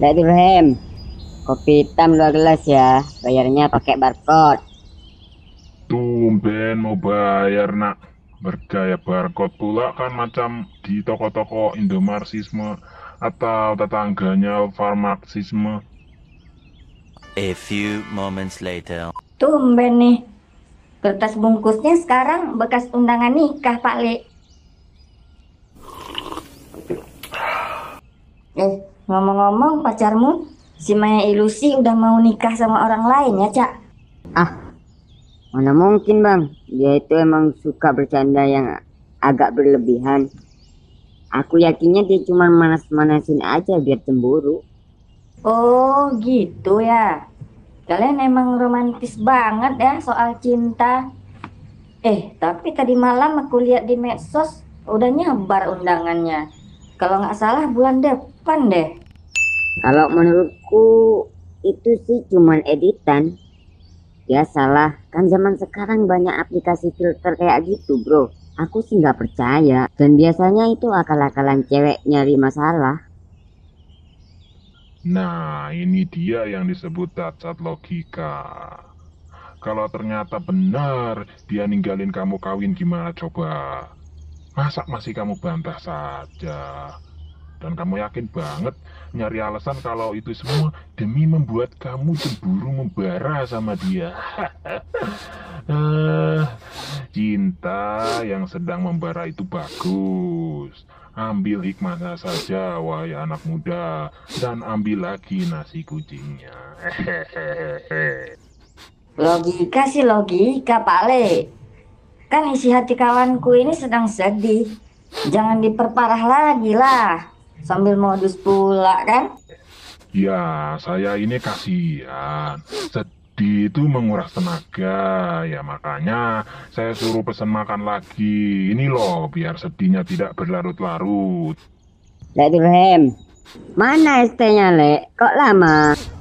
Mbak Ibrahim, kopi hitam dua gelas ya, bayarnya pakai barcode. Tumben mau bayar nak, bergaya barcode pula kan macam di toko-toko Indomarsisme atau tetangganya Farmaksisme. A few moments later. Tumben nih, kertas bungkusnya sekarang bekas undangan nikah Pak Le. Eh, Ngomong-ngomong pacarmu, si Maya Ilusi udah mau nikah sama orang lain ya, Cak? Ah, mana mungkin bang. Dia itu emang suka bercanda yang agak berlebihan. Aku yakinnya dia cuma manas-manasin aja biar cemburu. Oh gitu ya. Kalian emang romantis banget ya soal cinta. Eh, tapi tadi malam aku lihat di medsos udah nyebar undangannya. Kalau nggak salah bulan depan deh. Kalau menurutku itu sih cuman editan. Ya salah, kan zaman sekarang banyak aplikasi filter kayak gitu bro. Aku sih nggak percaya dan biasanya itu akal-akalan cewek nyari masalah. Nah, ini dia yang disebut cacat logika. Kalau ternyata benar dia ninggalin kamu kawin gimana coba? Masa masih kamu bantah saja? Dan kamu yakin banget nyari alasan kalau itu semua demi membuat kamu cemburu membara sama dia. Eh, cinta yang sedang membara itu bagus. Ambil hikmahnya saja, wahai anak muda, dan ambil lagi nasi kucingnya. logika sih logika, Pak Le. Kan isi hati kawanku ini sedang sedih. Jangan diperparah lagi lah. Sambil modus pula kan? Ya, saya ini kasihan. Sedih itu menguras tenaga. Ya makanya saya suruh pesan makan lagi. Ini loh, biar sedihnya tidak berlarut-larut. Lek Ibrahim, mana ST-nya, Lek? Kok lama?